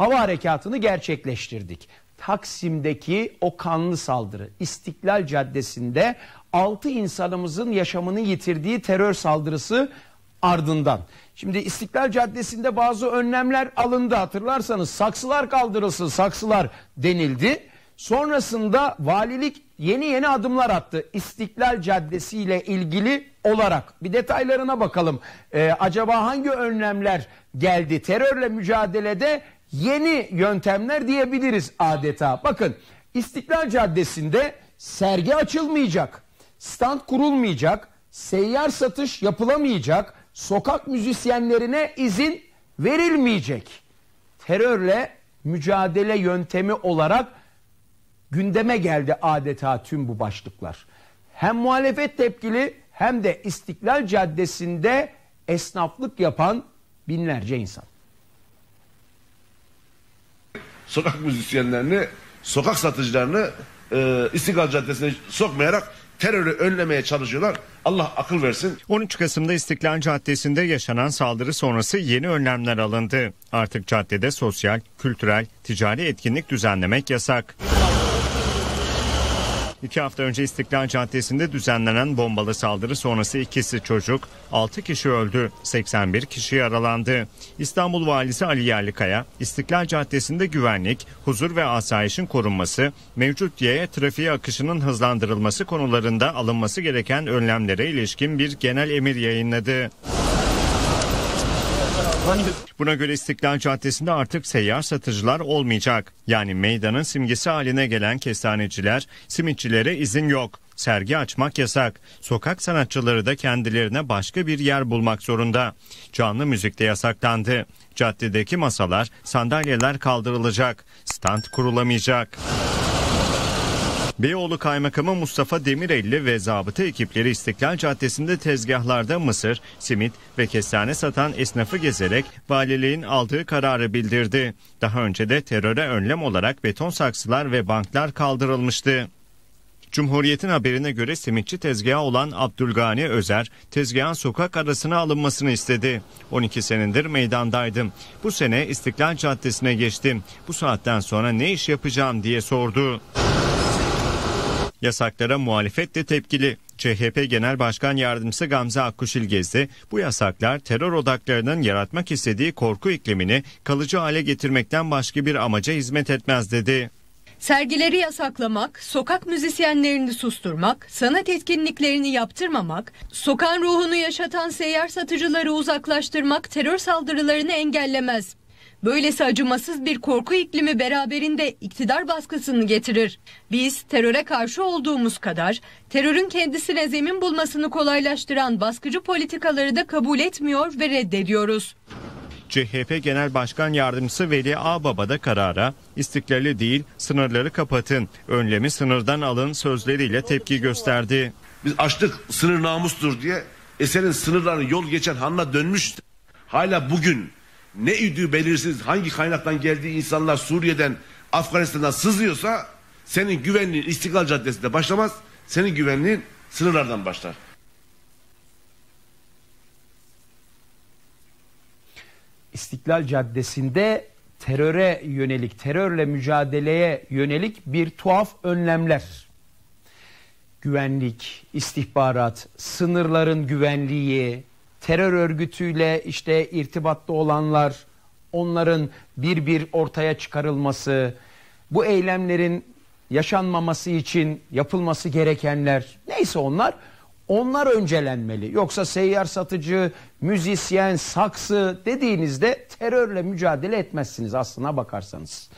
hava harekatını gerçekleştirdik. Taksim'deki o kanlı saldırı, İstiklal Caddesi'nde 6 insanımızın yaşamını yitirdiği terör saldırısı ardından. Şimdi İstiklal Caddesi'nde bazı önlemler alındı hatırlarsanız saksılar kaldırılsın saksılar denildi. Sonrasında valilik yeni yeni adımlar attı İstiklal Caddesi ile ilgili olarak. Bir detaylarına bakalım. Ee, acaba hangi önlemler geldi? Terörle mücadelede yeni yöntemler diyebiliriz adeta. Bakın İstiklal Caddesi'nde sergi açılmayacak, stand kurulmayacak, seyyar satış yapılamayacak, sokak müzisyenlerine izin verilmeyecek. Terörle mücadele yöntemi olarak gündeme geldi adeta tüm bu başlıklar. Hem muhalefet tepkili hem de İstiklal Caddesi'nde esnaflık yapan binlerce insan sokak müzisyenlerini, sokak satıcılarını e, İstiklal Caddesi'ne sokmayarak terörü önlemeye çalışıyorlar. Allah akıl versin. 13 Kasım'da İstiklal Caddesi'nde yaşanan saldırı sonrası yeni önlemler alındı. Artık caddede sosyal, kültürel, ticari etkinlik düzenlemek yasak. İki hafta önce İstiklal Caddesi'nde düzenlenen bombalı saldırı sonrası ikisi çocuk, 6 kişi öldü, 81 kişi yaralandı. İstanbul Valisi Ali Yerlikaya, İstiklal Caddesi'nde güvenlik, huzur ve asayişin korunması, mevcut yaya trafiği akışının hızlandırılması konularında alınması gereken önlemlere ilişkin bir genel emir yayınladı. Buna göre İstiklal Caddesi'nde artık seyyar satıcılar olmayacak. Yani meydanın simgesi haline gelen kestaneciler, simitçilere izin yok. Sergi açmak yasak. Sokak sanatçıları da kendilerine başka bir yer bulmak zorunda. Canlı müzik de yasaklandı. Caddedeki masalar, sandalyeler kaldırılacak. Stand kurulamayacak. Beyoğlu Kaymakamı Mustafa Demirelli ve zabıta ekipleri İstiklal Caddesi'nde tezgahlarda mısır, simit ve kestane satan esnafı gezerek valiliğin aldığı kararı bildirdi. Daha önce de teröre önlem olarak beton saksılar ve banklar kaldırılmıştı. Cumhuriyet'in haberine göre simitçi tezgahı olan Abdülgani Özer, tezgahın sokak arasına alınmasını istedi. 12 senedir meydandaydım. Bu sene İstiklal Caddesi'ne geçtim. Bu saatten sonra ne iş yapacağım diye sordu. Yasaklara muhalefet de tepkili. CHP Genel Başkan Yardımcısı Gamze Akkuş İlgezdi, bu yasaklar terör odaklarının yaratmak istediği korku iklimini kalıcı hale getirmekten başka bir amaca hizmet etmez dedi. Sergileri yasaklamak, sokak müzisyenlerini susturmak, sanat etkinliklerini yaptırmamak, sokan ruhunu yaşatan seyyar satıcıları uzaklaştırmak terör saldırılarını engellemez. Böylesi acımasız bir korku iklimi beraberinde iktidar baskısını getirir. Biz teröre karşı olduğumuz kadar terörün kendisine zemin bulmasını kolaylaştıran baskıcı politikaları da kabul etmiyor ve reddediyoruz. CHP Genel Başkan Yardımcısı Veli Ağbaba da karara istiklali değil sınırları kapatın, önlemi sınırdan alın sözleriyle tepki gösterdi. Biz açtık sınır namustur diye eserin sınırlarını yol geçen hanına dönmüştü. Hala bugün ne idüğü belirsiz hangi kaynaktan geldiği insanlar Suriye'den Afganistan'dan sızıyorsa senin güvenliğin İstiklal Caddesi'nde başlamaz. Senin güvenliğin sınırlardan başlar. İstiklal Caddesi'nde teröre yönelik, terörle mücadeleye yönelik bir tuhaf önlemler. Güvenlik, istihbarat, sınırların güvenliği, terör örgütüyle işte irtibatlı olanlar, onların bir bir ortaya çıkarılması, bu eylemlerin yaşanmaması için yapılması gerekenler neyse onlar onlar öncelenmeli. Yoksa seyyar satıcı, müzisyen, saksı dediğinizde terörle mücadele etmezsiniz aslına bakarsanız.